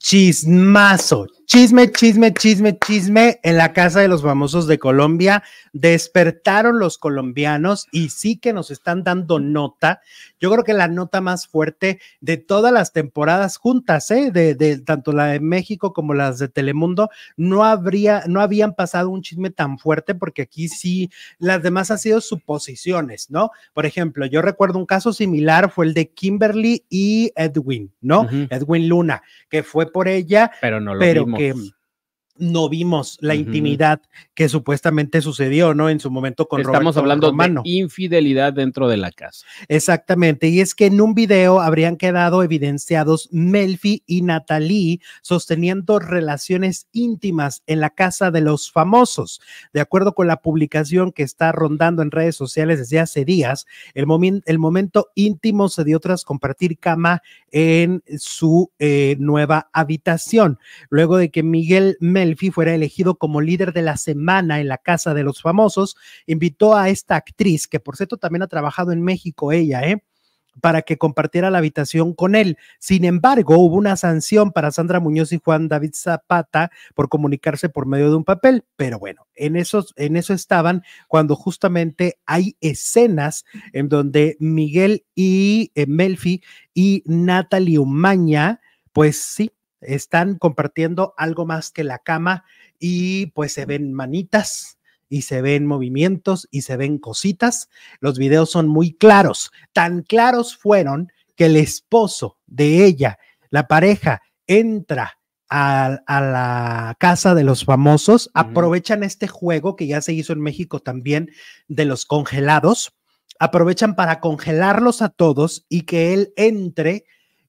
chismazo, Chisme, chisme, chisme, chisme. En la casa de los famosos de Colombia despertaron los colombianos y sí que nos están dando nota. Yo creo que la nota más fuerte de todas las temporadas juntas, ¿eh? de, tanto la de México como las de Telemundo, no habría, no habían pasado un chisme tan fuerte porque aquí sí las demás han sido suposiciones, ¿no? Por ejemplo, yo recuerdo un caso similar fue el de Kimberly y Edwin, ¿no? Edwin Luna, que fue por ella, pero no lo game no vimos la intimidad que supuestamente sucedió, ¿no? En su momento con Estamos hablando de infidelidad dentro de la casa. Exactamente, y es que en un video habrían quedado evidenciados Melfi y Natalie sosteniendo relaciones íntimas en la casa de los famosos. De acuerdo con la publicación que está rondando en redes sociales desde hace días, el, momento íntimo se dio tras compartir cama en su eh, nueva habitación. Luego de que Miguel Melfi Melfi fuera elegido como líder de la semana en la Casa de los Famosos, invitó a esta actriz, que por cierto también ha trabajado en México ella, ¿eh? para que compartiera la habitación con él. Sin embargo, hubo una sanción para Sandra Muñoz y Juan David Zapata por comunicarse por medio de un papel, pero bueno, en, esos, en eso estaban cuando justamente hay escenas en donde Miguel y eh, Melfi y Natalie Umaña, pues sí, están compartiendo algo más que la cama y pues se ven manitas, y se ven movimientos y se ven cositas. Los videos son muy claros. Tan claros fueron que el esposo de ella, la pareja, entra a, la casa de los famosos, aprovechan este juego que ya se hizo en México también de los congelados, aprovechan para congelarlos a todos y que él entre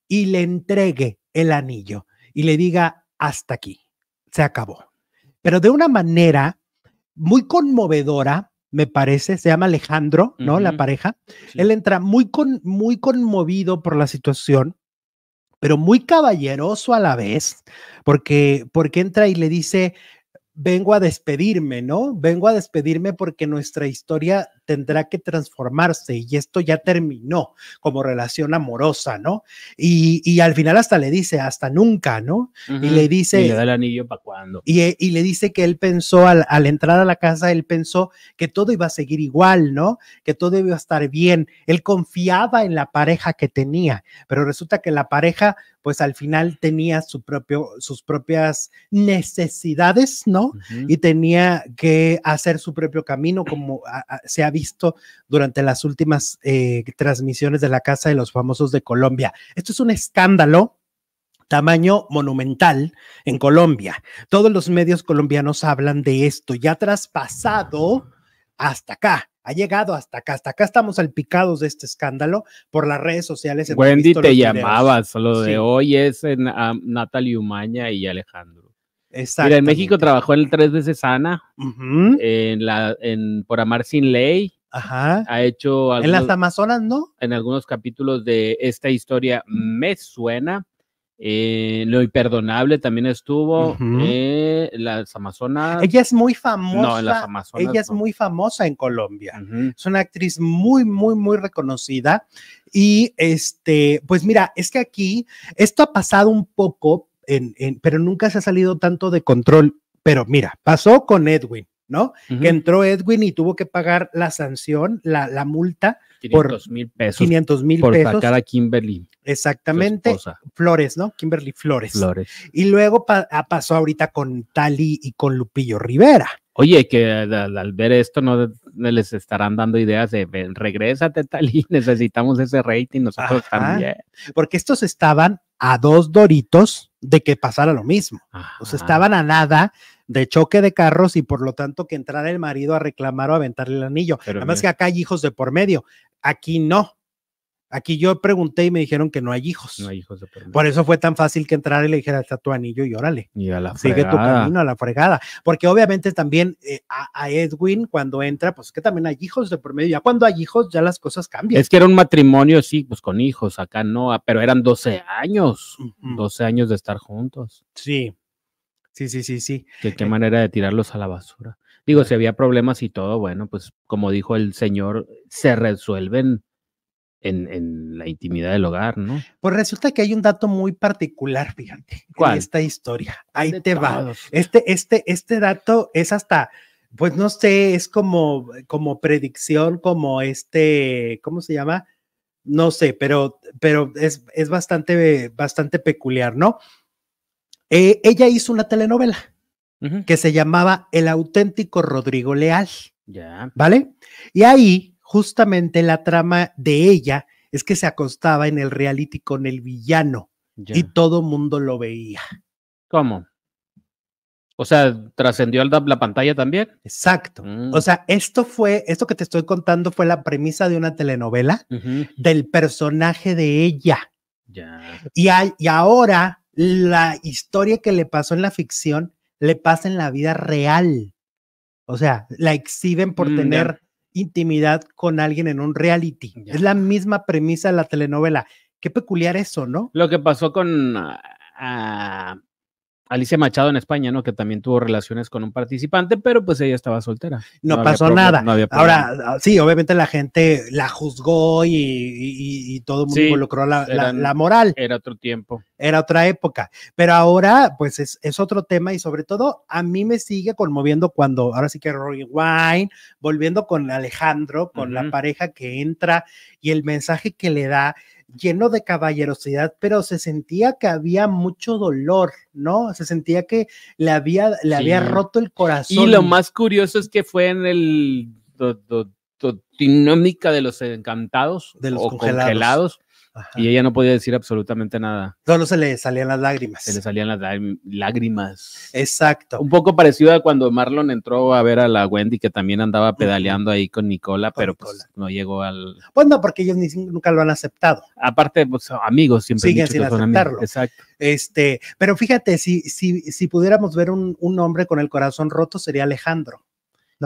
y le entregue el anillo y le diga, hasta aquí, se acabó. Pero de una manera muy conmovedora, me parece, se llama Alejandro, ¿no? La pareja. Él entra muy, con, muy conmovido por la situación, pero muy caballeroso a la vez, porque, porque entra y le dice, vengo a despedirme, ¿no? Vengo a despedirme porque nuestra historia tendrá que transformarse y esto ya terminó como relación amorosa, ¿no? Y, al final hasta le dice, hasta nunca, ¿no? Y le dice... Y le da el anillo para cuando. Y, eh, y, le dice que él pensó, al, entrar a la casa, él pensó que todo iba a seguir igual, ¿no? Que todo iba a estar bien. Él confiaba en la pareja que tenía, pero resulta que la pareja pues al final tenía su propio, sus propias necesidades, ¿no? Y tenía que hacer su propio camino, como a, visto durante las últimas eh, transmisiones de la Casa de los Famosos de Colombia. Esto es un escándalo tamaño monumental en Colombia. Todos los medios colombianos hablan de esto, ya traspasado hasta acá ha llegado hasta acá. Hasta acá estamos salpicados de este escándalo por las redes sociales. Wendy te llamaba, solo de hoy es eh, Natalie Umaña y Alejandro. Mira, en México trabajó en el Tres veces Ana, en la, Por Amar Sin Ley. Ajá. Ha hecho. en las Amazonas, ¿no? En algunos capítulos de esta historia me suena. lo imperdonable también estuvo. las Amazonas. Ella es muy famosa. No, en las Amazonas. Ella es muy famosa en Colombia. Es una actriz muy, muy, muy reconocida. Y este, pues mira, es que aquí esto ha pasado un poco pero nunca se ha salido tanto de control. Pero mira, pasó con Edwin, ¿no? Que entró Edwin y tuvo que pagar la sanción, la, la multa 500, por mil pesos. 500 mil por sacar a Kimberly. Exactamente. Flores, ¿no? Kimberly Flores. Flores. Y luego ah, pasó ahorita con Tali y con Lupillo Rivera. Oye, que al, ver esto no les estarán dando ideas de regrésate Tali. necesitamos ese rating nosotros también. Porque estos estaban a dos doritos de que pasara lo mismo. O sea, estaban a nada de choque de carros y por lo tanto que entrara el marido a reclamar o aventarle el anillo. Pero Además que acá hay hijos de por medio. Aquí no. Aquí yo pregunté y me dijeron que no hay hijos. No hay hijos de por, por eso fue tan fácil que entrar y le dijera, está tu anillo y órale. Y a la Sigue tu camino a la fregada. Porque obviamente también eh, a, Edwin cuando entra, pues que también hay hijos de por medio. Ya cuando hay hijos, ya las cosas cambian. Es que era un matrimonio, sí, pues con hijos, acá no, ah, pero eran 12 años, 12 años de estar juntos. Sí, sí, sí, sí, sí. ¿Qué, qué eh, manera de tirarlos a la basura? Digo, eh. si había problemas y todo, bueno, pues como dijo el señor, se resuelven en, en, la intimidad del hogar, ¿no? Pues resulta que hay un dato muy particular, fíjate, ¿Cuál? en esta historia. Ahí te va. Este, este, este dato es hasta, pues no sé, es como, como predicción, como este, ¿cómo se llama? No sé, pero, pero es, es bastante, bastante peculiar, ¿no? Eh, ella hizo una telenovela que se llamaba El auténtico Rodrigo Leal. Ya. ¿Vale? Y ahí justamente la trama de ella es que se acostaba en el reality con el villano y todo mundo lo veía. ¿Cómo? O sea, trascendió la, la pantalla también. Exacto. Mm. O sea, esto fue, esto que te estoy contando fue la premisa de una telenovela del personaje de ella. Ya. Y, y ahora la historia que le pasó en la ficción le pasa en la vida real. O sea, la exhiben por mm, tener intimidad con alguien en un reality. Es la misma premisa de la telenovela. Qué peculiar eso, ¿no? Lo que pasó con ah, Alicia Machado en España, ¿no? Que también tuvo relaciones con un participante, pero pues ella estaba soltera. No, pasó nada. Ahora, ah, sí, obviamente la gente la juzgó y, todo el mundo involucró la, moral. Era otro tiempo. Era otra época. Pero ahora, pues es, otro tema y sobre todo a mí me sigue conmoviendo cuando, ahora sí que Rory Wine, volviendo con Alejandro, con la pareja que entra y el mensaje que le da lleno de caballerosidad, pero se sentía que había mucho dolor, ¿no? Se sentía que le había, le había roto el corazón. Y lo más curioso es que fue en el de los encantados de los congelados y ella no podía decir absolutamente nada. Solo se le salían las lágrimas. Se le salían las lágrimas. Exacto. Un poco parecido a cuando Marlon entró a ver a la Wendy, que también andaba pedaleando ahí con Nicola, pero Pues, no llegó al. bueno pues, porque ellos nunca lo han aceptado. Aparte, pues, amigos siempre. Siguen sin aceptarlo. Exacto. Este, pero fíjate, si, si, si pudiéramos ver un hombre con el corazón roto, sería Alejandro.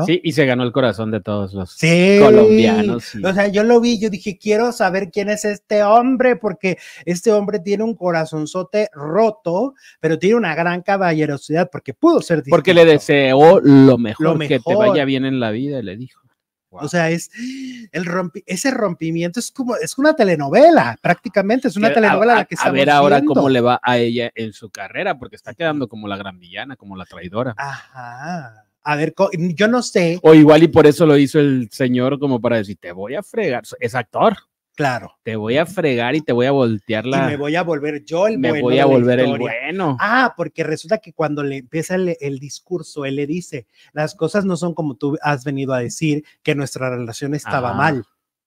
Sí, y se ganó el corazón de todos los colombianos. Sí, O sea, yo lo vi, yo dije, quiero saber quién es este hombre, porque este hombre tiene un corazonzote roto, pero tiene una gran caballerosidad, porque pudo ser distinto. Porque le deseó lo mejor, que te vaya bien en la vida, y le dijo. O sea, es el ese rompimiento es como es una telenovela, prácticamente es una telenovela a, la que A ver ahora cómo le va a ella en su carrera, porque está quedando como la gran villana, como la traidora. Ajá a ver, yo no sé. O igual y por eso lo hizo el señor como para decir, te voy a fregar. Es actor. Claro. Te voy a fregar y te voy a voltear la. Y me voy a volver yo el bueno. Me voy a volver el bueno. Ah, porque resulta que cuando le empieza el, discurso, él le dice: las cosas no son como tú has venido a decir, que nuestra relación estaba ah. mal.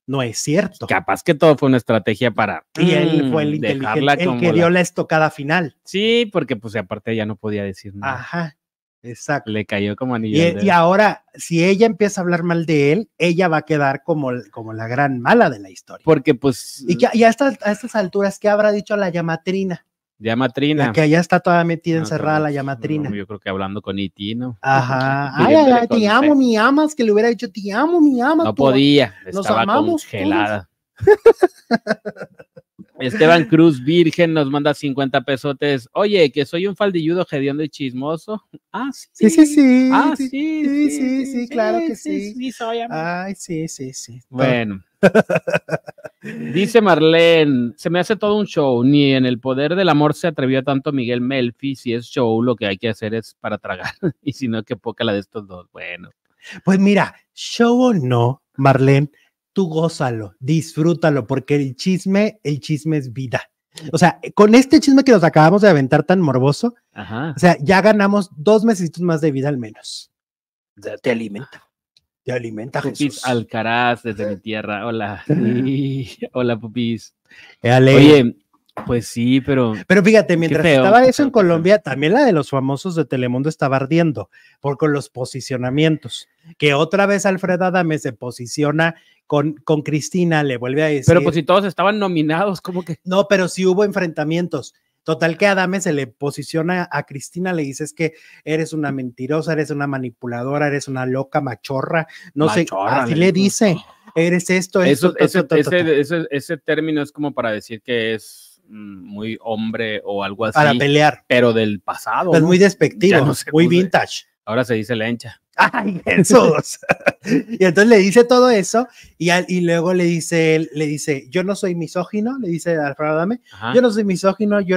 No es cierto. Capaz que todo fue una estrategia para. Y él mm, fue el inteligente, el que dio la... la estocada final. Sí, porque pues aparte ya no podía decir nada. Ajá. Exacto. Le cayó como anillo. E, y, ahora, si ella empieza a hablar mal de él, ella va a quedar como, como la gran mala de la historia. Porque pues... Y, ya a, estas, alturas, ¿qué habrá dicho la llamatrina? Llamatrina. que ya está toda metida ah, encerrada la pues, llamatrina. yo creo que hablando con Itino. E Ajá. Ay, ay, te amo, mi amas, que le hubiera dicho, te amo, mi amas. No podía, nos estaba amamos, congelada. Esteban Cruz Virgen nos manda 50 pesotes. Oye, que soy un faldilludo gediondo y chismoso. Ah, sí. Sí, sí, sí. Ah, sí. Sí, sí, sí, claro que sí. Sí, Ay, sí, sí, sí. Bueno. Dice Marlene, se me hace todo un show, ni en el poder del amor se atrevió tanto Miguel Melfi, si es show lo que hay que hacer es para tragar, y si no, que poca la de estos dos. Bueno. Pues mira, show o no, Marlene, tú gózalo, disfrútalo, porque el chisme, el chisme es vida. O sea, con este chisme que nos acabamos de aventar tan morboso, o sea, ya ganamos dos meses más de vida al menos. te alimenta. Te alimenta, Jesús. Alcaraz desde mi tierra. Hola. Hola, Pupis. Oye, pues sí, pero. Pero fíjate, mientras estaba eso en Colombia, también la de los famosos de Telemundo estaba ardiendo, por con los posicionamientos. Que otra vez Alfred Adame se posiciona con, con Cristina, le vuelve a decir. Pero pues si todos estaban nominados, ¿cómo que? No, pero sí hubo enfrentamientos. Total que Adame se le posiciona a Cristina, le dices que eres una mentirosa, eres una manipuladora, eres una loca machorra, no sé, así le dice, eres esto, eso, ese, ese término es como para decir que es Mm, muy hombre o algo así. Para pelear. Pero del pasado. Es pues muy despectivo, muy vintage. Ahora se dice lencha. ¡Ay, Jesús! y entonces le dice todo eso y, y luego le dice, le dice, yo no soy misógino, le dice Alfredo Dame, yo no soy misógino, yo no